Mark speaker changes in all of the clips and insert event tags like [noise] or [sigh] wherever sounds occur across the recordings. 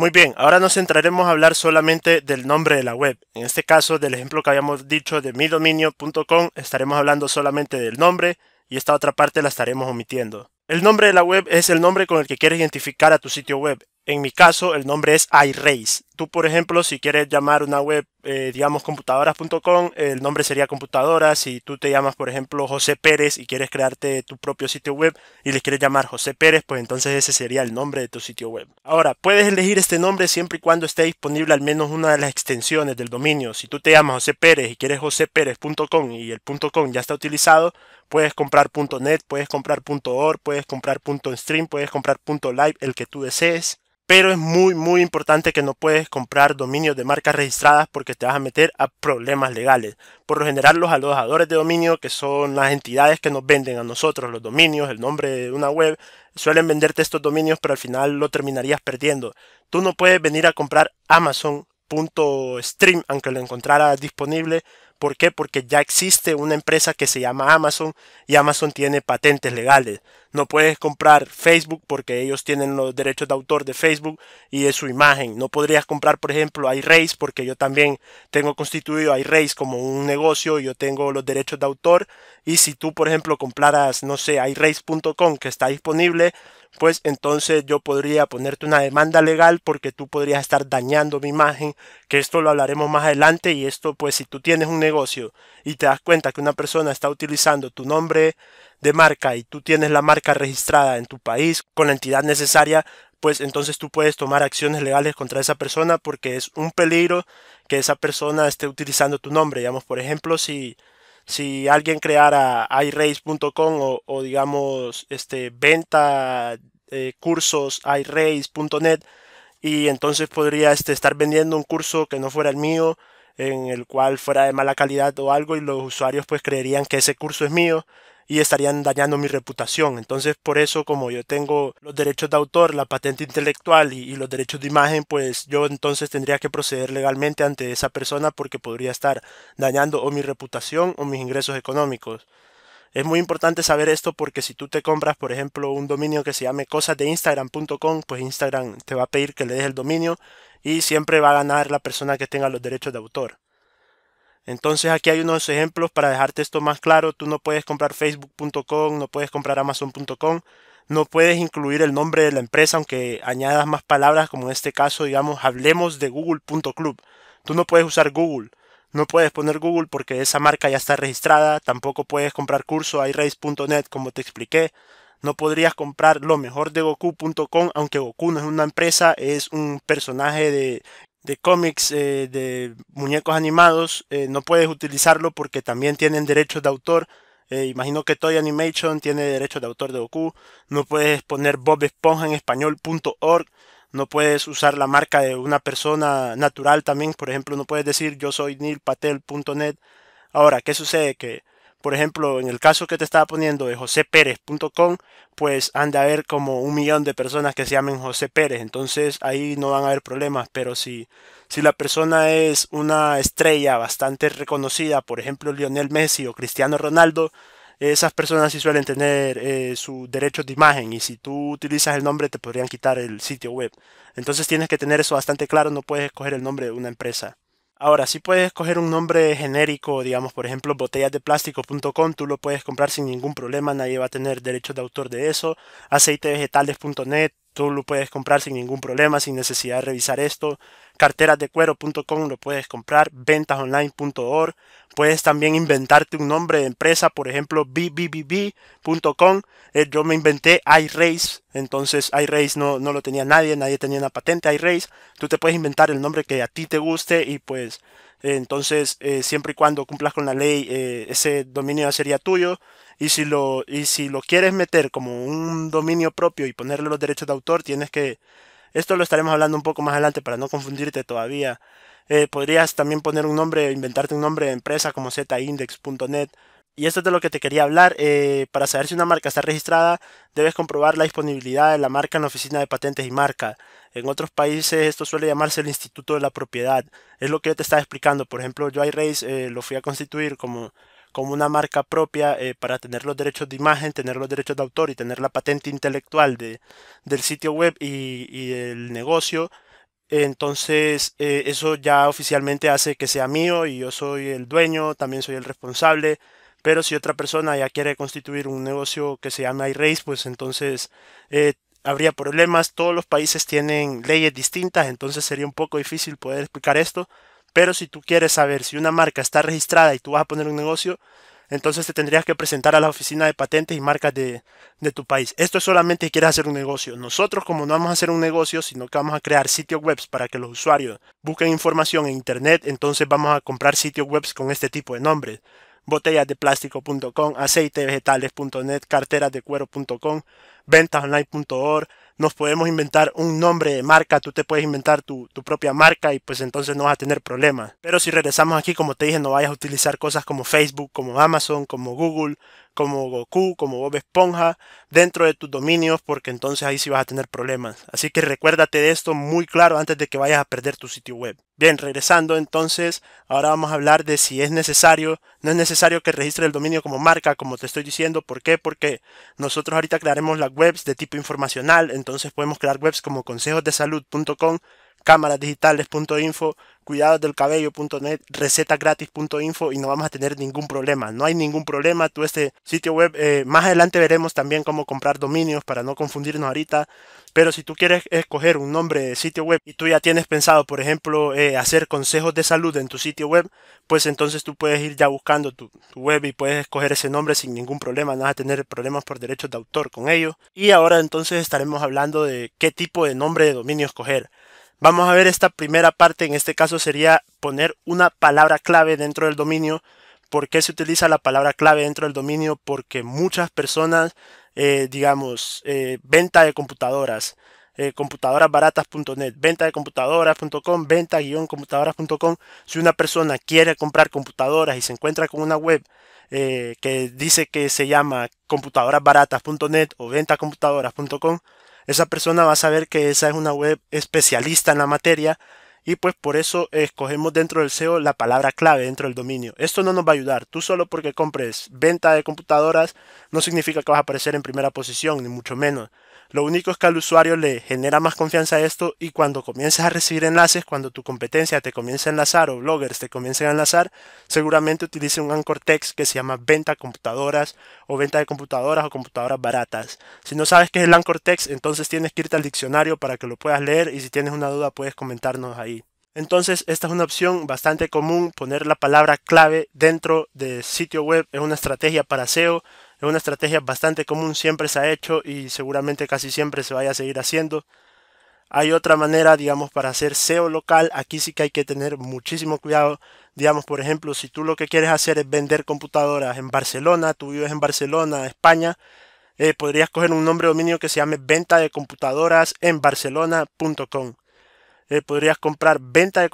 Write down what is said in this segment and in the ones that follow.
Speaker 1: Muy bien, ahora nos centraremos a hablar solamente del nombre de la web. En este caso, del ejemplo que habíamos dicho de midominio.com, estaremos hablando solamente del nombre y esta otra parte la estaremos omitiendo. El nombre de la web es el nombre con el que quieres identificar a tu sitio web. En mi caso, el nombre es iRace tú, por ejemplo, si quieres llamar una web, eh, digamos, computadoras.com, el nombre sería computadoras. Si tú te llamas, por ejemplo, José Pérez y quieres crearte tu propio sitio web y le quieres llamar José Pérez, pues entonces ese sería el nombre de tu sitio web. Ahora, puedes elegir este nombre siempre y cuando esté disponible al menos una de las extensiones del dominio. Si tú te llamas José Pérez y quieres josepérez.com y el .com ya está utilizado, puedes comprar .net, puedes comprar .org, puedes comprar .stream, puedes comprar .live, el que tú desees pero es muy muy importante que no puedes comprar dominios de marcas registradas porque te vas a meter a problemas legales. Por lo general los alojadores de dominio, que son las entidades que nos venden a nosotros los dominios, el nombre de una web, suelen venderte estos dominios pero al final lo terminarías perdiendo. Tú no puedes venir a comprar Amazon.stream aunque lo encontraras disponible ¿Por qué? Porque ya existe una empresa que se llama Amazon y Amazon tiene patentes legales. No puedes comprar Facebook porque ellos tienen los derechos de autor de Facebook y de su imagen. No podrías comprar, por ejemplo, iRace porque yo también tengo constituido iRace como un negocio y yo tengo los derechos de autor. Y si tú, por ejemplo, compraras, no sé, iRace.com que está disponible, pues entonces yo podría ponerte una demanda legal porque tú podrías estar dañando mi imagen, que esto lo hablaremos más adelante y esto pues si tú tienes un negocio y te das cuenta que una persona está utilizando tu nombre de marca y tú tienes la marca registrada en tu país con la entidad necesaria, pues entonces tú puedes tomar acciones legales contra esa persona porque es un peligro que esa persona esté utilizando tu nombre. Digamos, por ejemplo, si si alguien creara iRace.com o, digamos este venta eh, cursos iRace.net y entonces podría este, estar vendiendo un curso que no fuera el mío en el cual fuera de mala calidad o algo y los usuarios pues creerían que ese curso es mío y estarían dañando mi reputación. Entonces, por eso, como yo tengo los derechos de autor, la patente intelectual y, los derechos de imagen, pues yo entonces tendría que proceder legalmente ante esa persona porque podría estar dañando o mi reputación o mis ingresos económicos. Es muy importante saber esto porque si tú te compras, por ejemplo, un dominio que se llame cosasdeinstagram.com, pues Instagram te va a pedir que le des el dominio y siempre va a ganar la persona que tenga los derechos de autor. Entonces aquí hay unos ejemplos para dejarte esto más claro. Tú no puedes comprar facebook.com, no puedes comprar amazon.com, no puedes incluir el nombre de la empresa aunque añadas más palabras como en este caso, digamos, hablemos de google.club. Tú no puedes usar Google. No puedes poner Google porque esa marca ya está registrada. Tampoco puedes comprar curso iRace.net como te expliqué. No podrías comprar lo mejor de Goku.com, aunque Goku no es una empresa, es un personaje de de cómics, eh, de muñecos animados, eh, no puedes utilizarlo porque también tienen derechos de autor. Eh, imagino que Toy Animation tiene derechos de autor de Goku. No puedes poner Bob Esponja en español.org. No puedes usar la marca de una persona natural también. Por ejemplo, no puedes decir yo soy Patel.net Ahora, ¿qué sucede? Que por ejemplo, en el caso que te estaba poniendo de josepérez.com, pues han de haber como un millón de personas que se llamen José Pérez, entonces ahí no van a haber problemas, pero si, si la persona es una estrella bastante reconocida, por ejemplo, Lionel Messi o Cristiano Ronaldo, esas personas sí suelen tener eh, su sus derechos de imagen y si tú utilizas el nombre te podrían quitar el sitio web. Entonces tienes que tener eso bastante claro, no puedes escoger el nombre de una empresa. Ahora, si puedes coger un nombre genérico, digamos, por ejemplo, botellasdeplástico.com, tú lo puedes comprar sin ningún problema, nadie va a tener derecho de autor de eso. Aceitevegetales.net, tú lo puedes comprar sin ningún problema, sin necesidad de revisar esto carterasdecuero.com lo puedes comprar, ventasonline.org, puedes también inventarte un nombre de empresa, por ejemplo, bbbb.com, eh, yo me inventé iRace, entonces iRace no, no lo tenía nadie, nadie tenía una patente iRace, tú te puedes inventar el nombre que a ti te guste y pues eh, entonces eh, siempre y cuando cumplas con la ley ese dominio sería tuyo. Y si, lo, y si lo quieres meter como un dominio propio y ponerle los derechos de autor, tienes que esto lo estaremos hablando un poco más adelante para no confundirte todavía. Eh, podrías también poner un nombre, inventarte un nombre de empresa como zindex.net. Y esto es de lo que te quería hablar. Eh, para saber si una marca está registrada, debes comprobar la disponibilidad de la marca en la Oficina de Patentes y marca. En otros países esto suele llamarse el Instituto de la Propiedad. Es lo que yo te estaba explicando. Por ejemplo, yo iRace eh, lo fui a constituir como como una marca propia eh, para tener los derechos de imagen, tener los derechos de autor y tener la patente intelectual de, del sitio web y, y del negocio. Entonces eh, eso ya oficialmente hace que sea mío y yo soy el dueño, también soy el responsable. Pero si otra persona ya quiere constituir un negocio que se llama iRace, pues entonces eh, habría problemas. Todos los países tienen leyes distintas, entonces sería un poco difícil poder explicar esto. Pero si tú quieres saber si una marca está registrada y tú vas a poner un negocio, entonces te tendrías que presentar a la oficina de patentes y marcas de, tu país. Esto es solamente si quieres hacer un negocio. Nosotros como no vamos a hacer un negocio, sino que vamos a crear sitios web para que los usuarios busquen información en Internet, entonces vamos a comprar sitios web con este tipo de nombres. de Botellasdeplástico.com, de cuero.com, ventasonline.org, nos podemos inventar un nombre de marca, tú te puedes inventar tu, propia marca y pues entonces no vas a tener problemas. Pero si regresamos aquí, como te dije, no vayas a utilizar cosas como Facebook, como Amazon, como Google, como Goku, como Bob Esponja, dentro de tus dominios, porque entonces ahí sí vas a tener problemas. Así que recuérdate de esto muy claro antes de que vayas a perder tu sitio web. Bien, regresando entonces, ahora vamos a hablar de si es necesario, no es necesario que registres el dominio como marca, como te estoy diciendo, ¿por qué? Porque nosotros ahorita crearemos las webs de tipo informacional, entonces podemos crear webs como consejosdesalud.com cámarasdigitales.info, cuidadosdelcabello.net, recetagratis.info y no vamos a tener ningún problema. No hay ningún problema. Tú este sitio web, eh, más adelante veremos también cómo comprar dominios para no confundirnos ahorita. Pero si tú quieres escoger un nombre de sitio web y tú ya tienes pensado, por ejemplo, eh, hacer consejos de salud en tu sitio web, pues entonces tú puedes ir ya buscando tu, tu, web y puedes escoger ese nombre sin ningún problema. No vas a tener problemas por derechos de autor con ello. Y ahora entonces estaremos hablando de qué tipo de nombre de dominio escoger. Vamos a ver esta primera parte, en este caso sería poner una palabra clave dentro del dominio. ¿Por qué se utiliza la palabra clave dentro del dominio? Porque muchas personas, eh, digamos, eh, venta de computadoras, eh, computadorasbaratas.net, venta de computadoras.com, venta-computadoras.com. Si una persona quiere comprar computadoras y se encuentra con una web que dice que se llama computadorasbaratas.net o ventacomputadoras.com, esa persona va a saber que esa es una web especialista en la materia y pues por eso escogemos dentro del SEO la palabra clave dentro del dominio. Esto no nos va a ayudar. Tú solo porque compres venta de computadoras no significa que vas a aparecer en primera posición, ni mucho menos. Lo único es que al usuario le genera más confianza esto y cuando comiences a recibir enlaces, cuando tu competencia te comienza a enlazar o bloggers te comiencen a enlazar, seguramente utilice un anchor text que se llama venta computadoras o venta de computadoras o computadoras baratas. Si no sabes qué es el anchor text, entonces tienes que irte al diccionario para que lo puedas leer y si tienes una duda puedes comentarnos ahí. Entonces, esta es una opción bastante común, poner la palabra clave dentro de sitio web es una estrategia para SEO. Es una estrategia bastante común, siempre se ha hecho y seguramente casi siempre se vaya a seguir haciendo. Hay otra manera, digamos, para hacer SEO local. Aquí sí que hay que tener muchísimo cuidado. Digamos, por ejemplo, si tú lo que quieres hacer es vender computadoras en Barcelona, tú vives en Barcelona, España, eh, podrías coger un nombre de dominio que se llame venta de computadoras en barcelona.com. Eh, podrías comprar venta de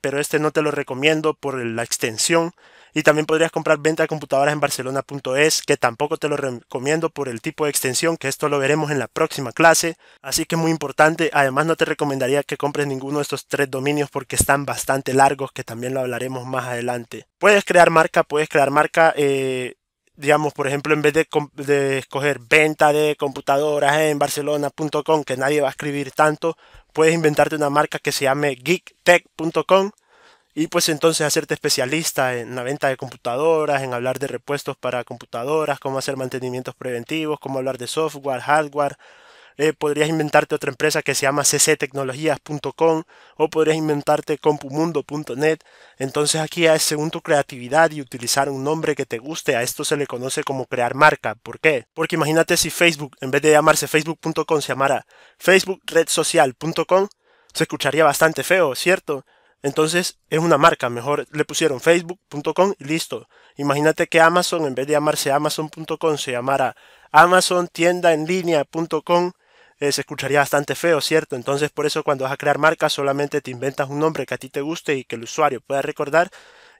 Speaker 1: pero este no te lo recomiendo por la extensión. Y también podrías comprar venta de computadoras en barcelona.es, que tampoco te lo recomiendo por el tipo de extensión, que esto lo veremos en la próxima clase. Así que muy importante, además no te recomendaría que compres ninguno de estos tres dominios porque están bastante largos, que también lo hablaremos más adelante. Puedes crear marca, puedes crear marca. Eh, digamos, por ejemplo, en vez de, de escoger venta de computadoras en barcelona.com, que nadie va a escribir tanto, puedes inventarte una marca que se llame geektech.com y pues entonces hacerte especialista en la venta de computadoras, en hablar de repuestos para computadoras, cómo hacer mantenimientos preventivos, cómo hablar de software, hardware. Eh, podrías inventarte otra empresa que se llama cctecnologías.com o podrías inventarte compumundo.net. Entonces aquí es según tu creatividad y utilizar un nombre que te guste. A esto se le conoce como crear marca. ¿Por qué? Porque imagínate si Facebook, en vez de llamarse facebook.com, se llamara facebookredsocial.com. Se escucharía bastante feo, ¿cierto? Entonces es una marca, mejor le pusieron facebook.com y listo. Imagínate que Amazon, en vez de llamarse amazon.com, se llamara Amazon eh, se escucharía bastante feo, ¿cierto? Entonces por eso cuando vas a crear marcas solamente te inventas un nombre que a ti te guste y que el usuario pueda recordar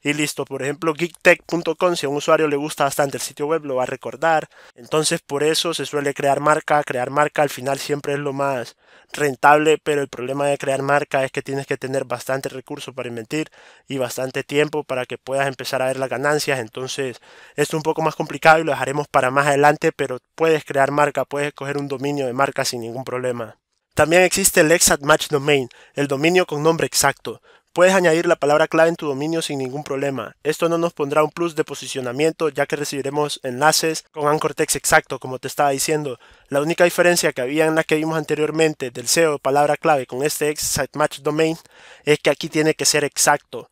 Speaker 1: y listo. Por ejemplo, geektech.com, si a un usuario le gusta bastante el sitio web, lo va a recordar. Entonces, por eso se suele crear marca. Crear marca al final siempre es lo más rentable, pero el problema de crear marca es que tienes que tener bastante recursos para invertir y bastante tiempo para que puedas empezar a ver las ganancias. Entonces, es un poco más complicado y lo dejaremos para más adelante, pero puedes crear marca, puedes coger un dominio de marca sin ningún problema. También existe el exact match domain, el dominio con nombre exacto. Puedes añadir la palabra clave en tu dominio sin ningún problema. Esto no nos pondrá un plus de posicionamiento ya que recibiremos enlaces con Anchor Text exacto como te estaba diciendo. La única diferencia que había en la que vimos anteriormente del SEO de palabra clave con este ex Match domain es que aquí tiene que ser exacto.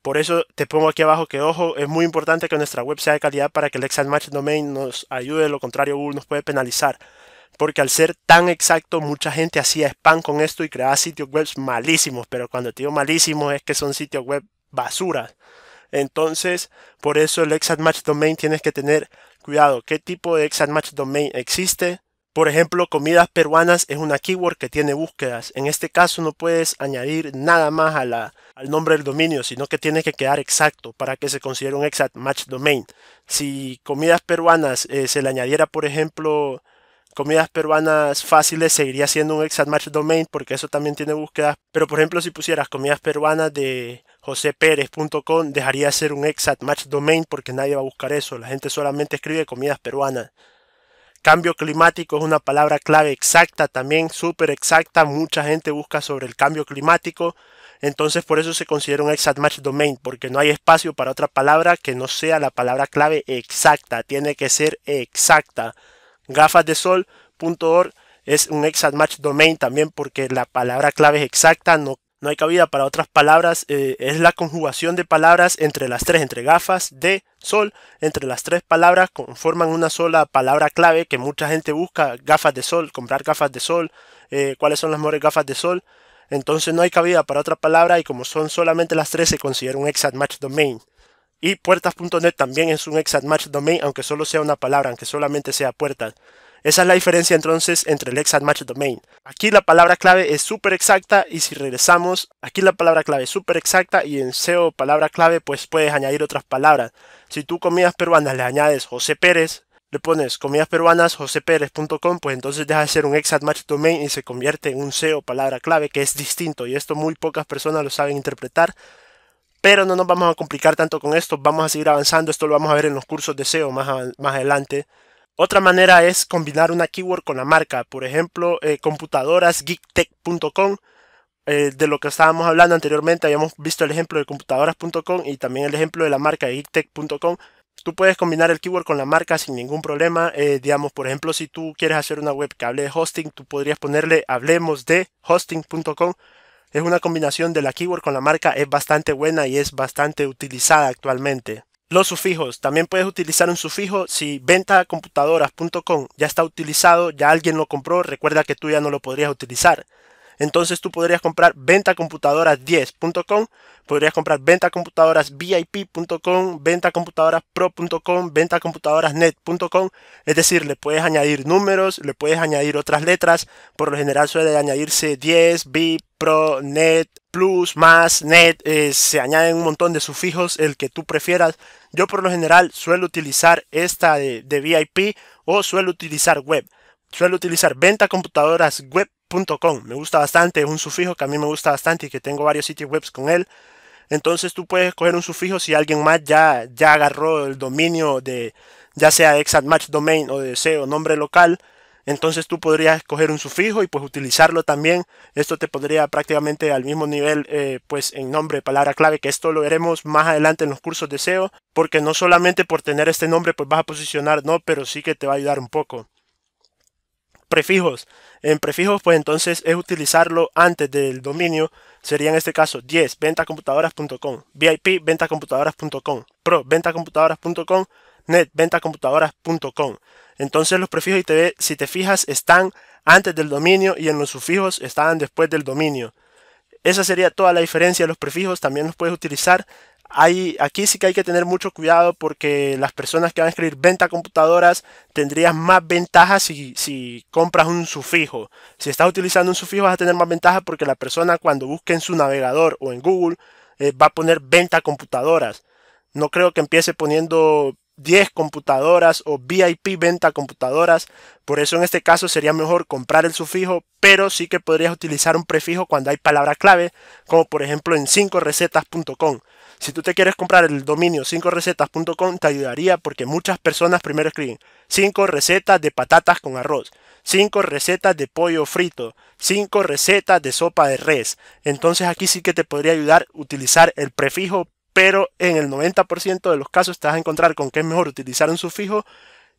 Speaker 1: Por eso te pongo aquí abajo que, ojo, es muy importante que nuestra web sea de calidad para que el Excel Match Domain nos ayude, lo contrario Google nos puede penalizar porque al ser tan exacto mucha gente hacía spam con esto y creaba sitios web malísimos, pero cuando te digo malísimos es que son sitios web basura. Entonces, por eso el exact match domain tienes que tener cuidado qué tipo de exact match domain existe. Por ejemplo, comidas peruanas es una keyword que tiene búsquedas. En este caso no puedes añadir nada más a al nombre del dominio, sino que tiene que quedar exacto para que se considere un exact match domain. Si comidas peruanas eh, se le añadiera, por ejemplo, comidas peruanas fáciles seguiría siendo un exact match domain porque eso también tiene búsquedas. Pero por ejemplo, si pusieras comidas peruanas de josepérez.com, dejaría de ser un exact match domain porque nadie va a buscar eso. La gente solamente escribe comidas peruanas. Cambio climático es una palabra clave exacta también, súper exacta. Mucha gente busca sobre el cambio climático. Entonces por eso se considera un exact match domain, porque no hay espacio para otra palabra que no sea la palabra clave exacta. Tiene que ser exacta gafasdesol.org es un exact match domain también porque la palabra clave es exacta, no, no hay cabida para otras palabras, eh, es la conjugación de palabras entre las tres, entre gafas de sol, entre las tres palabras conforman una sola palabra clave que mucha gente busca, gafas de sol, comprar gafas de sol, eh, cuáles son las mejores gafas de sol, entonces no hay cabida para otra palabra y como son solamente las tres se considera un exact match domain. Y puertas.net también es un exact match domain, aunque solo sea una palabra, aunque solamente sea puertas. Esa es la diferencia entonces entre el exact match domain. Aquí la palabra clave es súper exacta y si regresamos, aquí la palabra clave es súper exacta y en SEO palabra clave pues puedes añadir otras palabras. Si tú comidas peruanas le añades José Pérez, le pones comidas peruanas Pérez.com, pues entonces deja de ser un exact match domain y se convierte en un SEO palabra clave que es distinto y esto muy pocas personas lo saben interpretar pero no nos vamos a complicar tanto con esto, vamos a seguir avanzando, esto lo vamos a ver en los cursos de SEO más, más adelante. Otra manera es combinar una keyword con la marca, por ejemplo, eh, computadoras computadorasgeektech.com, eh, de lo que estábamos hablando anteriormente, habíamos visto el ejemplo de computadoras.com y también el ejemplo de la marca geektech.com. Tú puedes combinar el keyword con la marca sin ningún problema. Eh, digamos, por ejemplo, si tú quieres hacer una web que hable de hosting, tú podrías ponerle hablemos de hosting.com es una combinación de la keyword con la marca, es bastante buena y es bastante utilizada actualmente. Los sufijos. También puedes utilizar un sufijo si ventacomputadoras.com ya está utilizado, ya alguien lo compró, recuerda que tú ya no lo podrías utilizar. Entonces tú podrías comprar ventacomputadoras10.com Podrías comprar ventacomputadorasvip.com, ventacomputadoraspro.com, ventacomputadorasnet.com. Es decir, le puedes añadir números, le puedes añadir otras letras. Por lo general suele añadirse 10, B, Pro, Net, Plus, Más, Net. Eh, se añaden un montón de sufijos, el que tú prefieras. Yo por lo general suelo utilizar esta de, de VIP o suelo utilizar web. Suelo utilizar ventacomputadorasweb.com. Me gusta bastante, es un sufijo que a mí me gusta bastante y que tengo varios sitios web con él. Entonces tú puedes coger un sufijo si alguien más ya, ya agarró el dominio de ya sea exact match domain o de SEO, nombre local. Entonces tú podrías escoger un sufijo y pues utilizarlo también. Esto te podría prácticamente al mismo nivel eh, pues en nombre, palabra clave, que esto lo veremos más adelante en los cursos de SEO, porque no solamente por tener este nombre pues vas a posicionar, no, pero sí que te va a ayudar un poco prefijos. En prefijos, pues entonces es utilizarlo antes del dominio. Sería en este caso 10, ventacomputadoras.com, VIP, ventacomputadoras.com, Pro, ventacomputadoras.com, Net, ventacomputadoras.com. Entonces los prefijos ve si te fijas, están antes del dominio y en los sufijos están después del dominio. Esa sería toda la diferencia de los prefijos. También los puedes utilizar aquí sí que hay que tener mucho cuidado porque las personas que van a escribir venta computadoras tendrías más ventajas si, compras un sufijo. Si estás utilizando un sufijo vas a tener más ventajas porque la persona cuando busque en su navegador o en Google eh, va a poner venta computadoras. No creo que empiece poniendo 10 computadoras o VIP venta computadoras. Por eso en este caso sería mejor comprar el sufijo, pero sí que podrías utilizar un prefijo cuando hay palabra clave, como por ejemplo en 5recetas.com. Si tú te quieres comprar el dominio 5recetas.com te ayudaría porque muchas personas primero escriben 5 recetas de patatas con arroz, 5 recetas de pollo frito, 5 recetas de sopa de res. Entonces aquí sí que te podría ayudar utilizar el prefijo, pero en el 90% de los casos te vas a encontrar con que es mejor utilizar un sufijo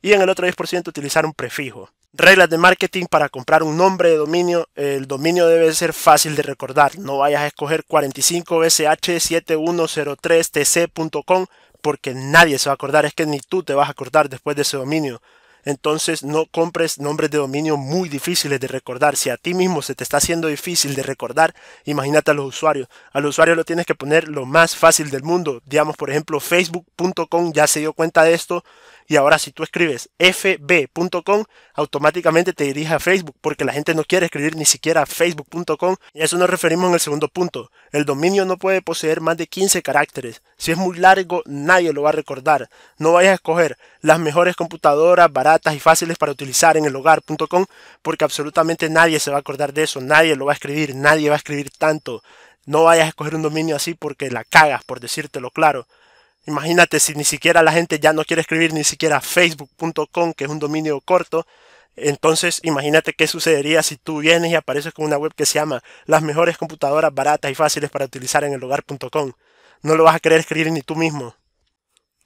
Speaker 1: y en el otro 10% utilizar un prefijo. Reglas de marketing para comprar un nombre de dominio. El dominio debe ser fácil de recordar. No vayas a escoger 45 sh 7103 tccom porque nadie se va a acordar. Es que ni tú te vas a acordar después de ese dominio. Entonces no compres nombres de dominio muy difíciles de recordar. Si a ti mismo se te está haciendo difícil de recordar, imagínate a los usuarios. A los usuarios lo tienes que poner lo más fácil del mundo. Digamos, por ejemplo, facebook.com ya se dio cuenta de esto y ahora si tú escribes fb.com, automáticamente te dirige a Facebook, porque la gente no quiere escribir ni siquiera facebook.com. Y a eso nos referimos en el segundo punto. El dominio no puede poseer más de 15 caracteres. Si es muy largo, nadie lo va a recordar. No vayas a escoger las mejores computadoras baratas y fáciles para utilizar en el hogar.com, porque absolutamente nadie se va a acordar de eso, nadie lo va a escribir, nadie va a escribir tanto. No vayas a escoger un dominio así porque la cagas, por decírtelo claro. Imagínate si ni siquiera la gente ya no quiere escribir ni siquiera facebook.com, que es un dominio corto. Entonces, imagínate qué sucedería si tú vienes y apareces con una web que se llama las mejores computadoras baratas y fáciles para utilizar en el hogar.com. No lo vas a querer escribir ni tú mismo.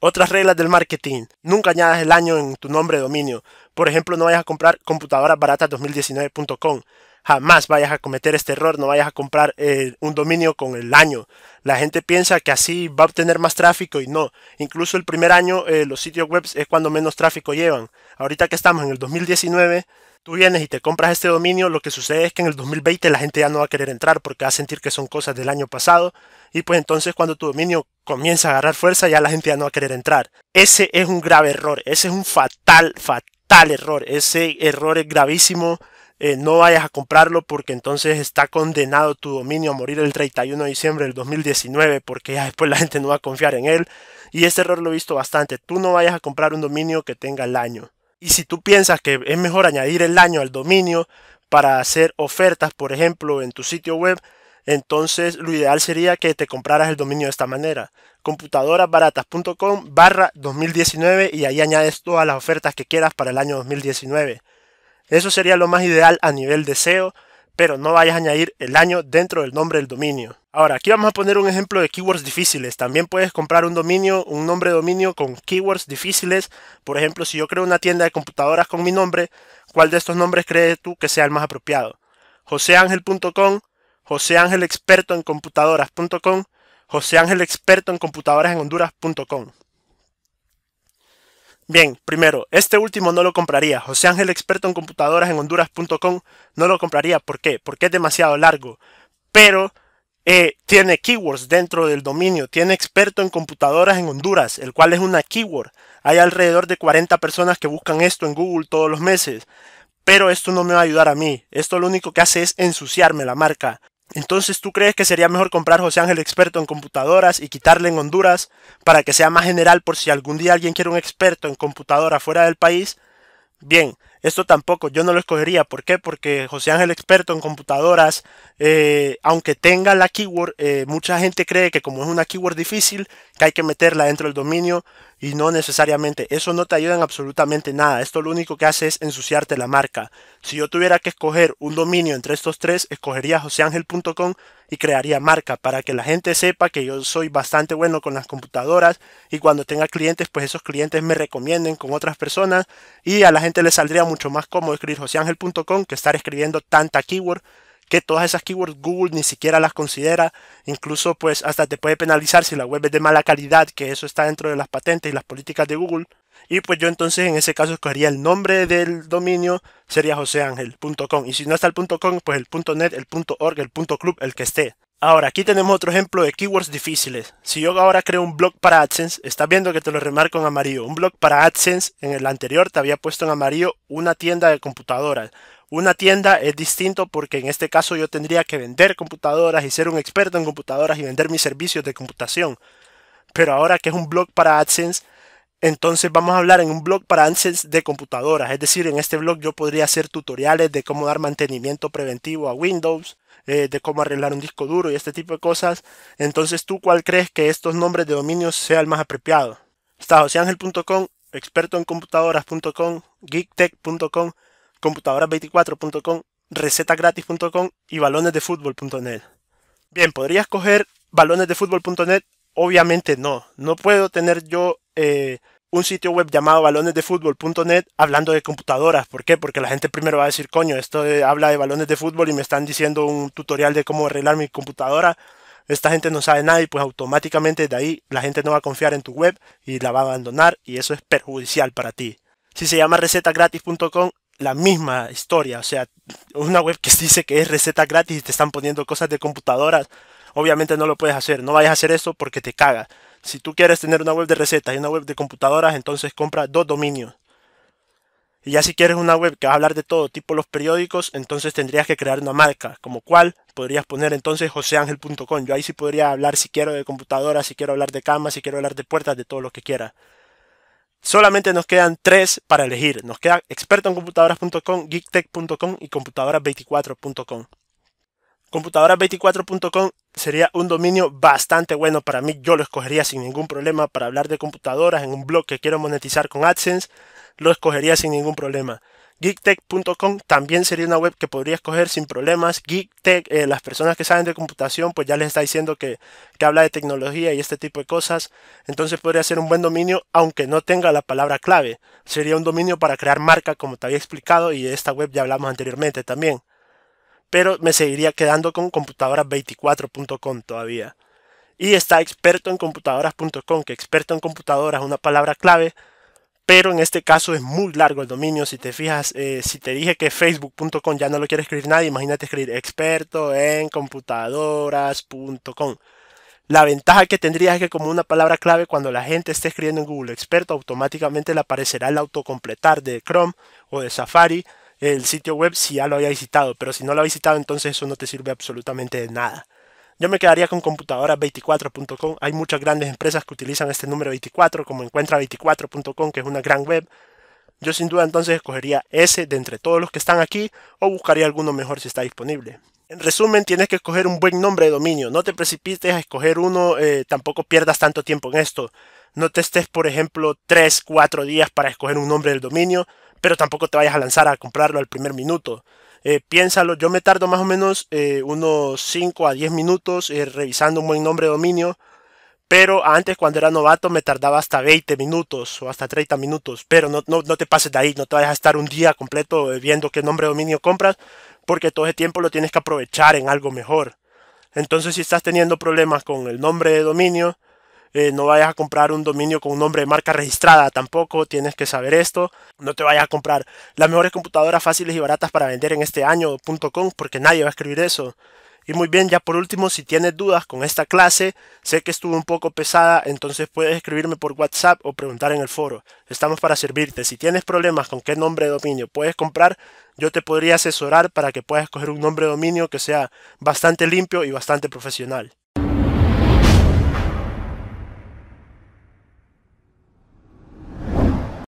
Speaker 1: Otras reglas del marketing. Nunca añadas el año en tu nombre de dominio. Por ejemplo, no vayas a comprar computadorasbaratas 2019com Jamás vayas a cometer este error, no vayas a comprar eh, un dominio con el año. La gente piensa que así va a obtener más tráfico y no. Incluso el primer año eh, los sitios web es cuando menos tráfico llevan. Ahorita que estamos en el 2019 tú vienes y te compras este dominio, lo que sucede es que en el 2020 la gente ya no va a querer entrar porque va a sentir que son cosas del año pasado y pues entonces cuando tu dominio comienza a agarrar fuerza ya la gente ya no va a querer entrar. Ese es un grave error, ese es un fatal, fatal error, ese error es gravísimo. Eh, no vayas a comprarlo porque entonces está condenado tu dominio a morir el 31 de diciembre del 2019 porque ya después la gente no va a confiar en él y este error lo he visto bastante. Tú no vayas a comprar un dominio que tenga el año. Y si tú piensas que es mejor añadir el año al dominio para hacer ofertas, por ejemplo, en tu sitio web, entonces lo ideal sería que te compraras el dominio de esta manera. Computadorasbaratas.com barra 2019 y ahí añades todas las ofertas que quieras para el año 2019. Eso sería lo más ideal a nivel de SEO pero no vayas a añadir el año dentro del nombre del dominio. Ahora, aquí vamos a poner un ejemplo de keywords difíciles. También puedes comprar un dominio, un nombre de dominio con keywords difíciles. Por ejemplo, si yo creo una tienda de computadoras con mi nombre, ¿cuál de estos nombres crees tú que sea el más apropiado? joseangel.com, joseangelexperto en computadoras.com, experto en computadoras en honduras.com. Bien, primero, este último no lo compraría. José Ángel, experto en computadoras en honduras.com, no lo compraría. ¿Por qué? Porque es demasiado largo. Pero eh, tiene keywords dentro del dominio. Tiene experto en computadoras en Honduras, el cual es una keyword. Hay alrededor de 40 personas que buscan esto en Google todos los meses. Pero esto no me va a ayudar a mí. Esto lo único que hace es ensuciarme la marca. Entonces, ¿tú crees que sería mejor comprar José Ángel experto en computadoras y quitarle en Honduras para que sea más general por si algún día alguien quiere un experto en computadora fuera del país? Bien, esto tampoco, yo no lo escogería. ¿Por qué? Porque José Ángel experto en computadoras, eh, aunque tenga la keyword, eh, mucha gente cree que como es una keyword difícil, que hay que meterla dentro del dominio, y no necesariamente. Eso no te ayuda en absolutamente nada. Esto lo único que hace es ensuciarte la marca. Si yo tuviera que escoger un dominio entre estos tres, escogería joseangel.com y crearía marca para que la gente sepa que yo soy bastante bueno con las computadoras y cuando tenga clientes, pues esos clientes me recomienden con otras personas y a la gente le saldría mucho más cómodo escribir joseangel.com que estar escribiendo tanta keyword que todas esas keywords Google ni siquiera las considera, incluso pues hasta te puede penalizar si la web es de mala calidad, que eso está dentro de las patentes y las políticas de Google. Y pues yo entonces en ese caso escogería el nombre del dominio, sería joseangel.com. Y si no está el .com, pues el .net, el .org, el .club, el que esté. Ahora, aquí tenemos otro ejemplo de keywords difíciles. Si yo ahora creo un blog para AdSense, estás viendo que te lo remarco en amarillo. Un blog para AdSense, en el anterior te había puesto en amarillo una tienda de computadoras. Una tienda es distinto porque en este caso yo tendría que vender computadoras y ser un experto en computadoras y vender mis servicios de computación. Pero ahora que es un blog para AdSense, entonces vamos a hablar en un blog para AdSense de computadoras. Es decir, en este blog yo podría hacer tutoriales de cómo dar mantenimiento preventivo a Windows, eh, de cómo arreglar un disco duro y este tipo de cosas. Entonces, ¿tú cuál crees que estos nombres de dominios sea el más apropiado? Está joseangel.com, experto geektech.com computadoras24.com, recetagratis.com y balonesdefutbol.net. Bien, ¿podrías coger balonesdefutbol.net? Obviamente no. No puedo tener yo eh, un sitio web llamado balonesdefutbol.net hablando de computadoras. ¿Por qué? Porque la gente primero va a decir, coño, esto habla de balones de fútbol y me están diciendo un tutorial de cómo arreglar mi computadora. Esta gente no sabe nada y pues automáticamente de ahí la gente no va a confiar en tu web y la va a abandonar y eso es perjudicial para ti. Si se llama recetagratis.com, la misma historia. O sea, una web que [laughs] dice que es receta gratis y te están poniendo cosas de computadoras, obviamente no lo puedes hacer. No vayas a hacer eso porque te caga. Si tú quieres tener una web de recetas y una web de computadoras, entonces compra dos dominios. Y ya si quieres una web que va a hablar de todo, tipo los periódicos, entonces tendrías que crear una marca, como cual podrías poner entonces joseangel.com. Yo ahí sí podría hablar si quiero de computadoras, si quiero hablar de camas, si quiero hablar de puertas, de todo lo que quiera. Solamente nos quedan tres para elegir. Nos queda expertoencomputadoras.com, geektech.com y computadoras24.com. Computadoras24.com sería un dominio bastante bueno para mí. Yo lo escogería sin ningún problema para hablar de computadoras en un blog que quiero monetizar con AdSense. Lo escogería sin ningún problema. Geektech.com también sería una web que podría escoger sin problemas. Geektech, eh, las personas que saben de computación, pues ya les está diciendo que, que habla de tecnología y este tipo de cosas. Entonces podría ser un buen dominio, aunque no tenga la palabra clave. Sería un dominio para crear marca, como te había explicado, y de esta web ya hablamos anteriormente también. Pero me seguiría quedando con computadoras24.com todavía. Y está experto en computadoras.com, que experto en computadoras es una palabra clave pero en este caso es muy largo el dominio. Si te fijas, eh, si te dije que facebook.com ya no lo quiere escribir nadie, imagínate escribir experto en computadoras.com. La ventaja que tendría es que como una palabra clave cuando la gente esté escribiendo en Google experto, automáticamente le aparecerá el autocompletar de Chrome o de Safari el sitio web si ya lo había visitado, pero si no lo ha visitado entonces eso no te sirve absolutamente de nada. Yo me quedaría con computadora 24com Hay muchas grandes empresas que utilizan este número 24, como encuentra24.com, que es una gran web. Yo sin duda entonces escogería ese de entre todos los que están aquí o buscaría alguno mejor si está disponible. En resumen, tienes que escoger un buen nombre de dominio. No te precipites a escoger uno, eh, tampoco pierdas tanto tiempo en esto. No te estés, por ejemplo, 3, 4 días para escoger un nombre del dominio, pero tampoco te vayas a lanzar a comprarlo al primer minuto. Eh, piénsalo, yo me tardo más o menos eh, unos 5 a 10 minutos eh, revisando un buen nombre de dominio, pero antes cuando era novato me tardaba hasta 20 minutos o hasta 30 minutos, pero no, no te pases de ahí, no te vayas a estar un día completo viendo qué nombre de dominio compras, porque todo ese tiempo lo tienes que aprovechar en algo mejor. Entonces si estás teniendo problemas con el nombre de dominio, eh, no vayas a comprar un dominio con un nombre de marca registrada tampoco, tienes que saber esto, no te vayas a comprar las mejores computadoras fáciles y baratas para vender en este año.com porque nadie va a escribir eso. Y muy bien, ya por último, si tienes dudas con esta clase, sé que estuvo un poco pesada, entonces puedes escribirme por WhatsApp o preguntar en el foro. Estamos para servirte. Si tienes problemas con qué nombre de dominio puedes comprar, yo te podría asesorar para que puedas coger un nombre de dominio que sea bastante limpio y bastante profesional.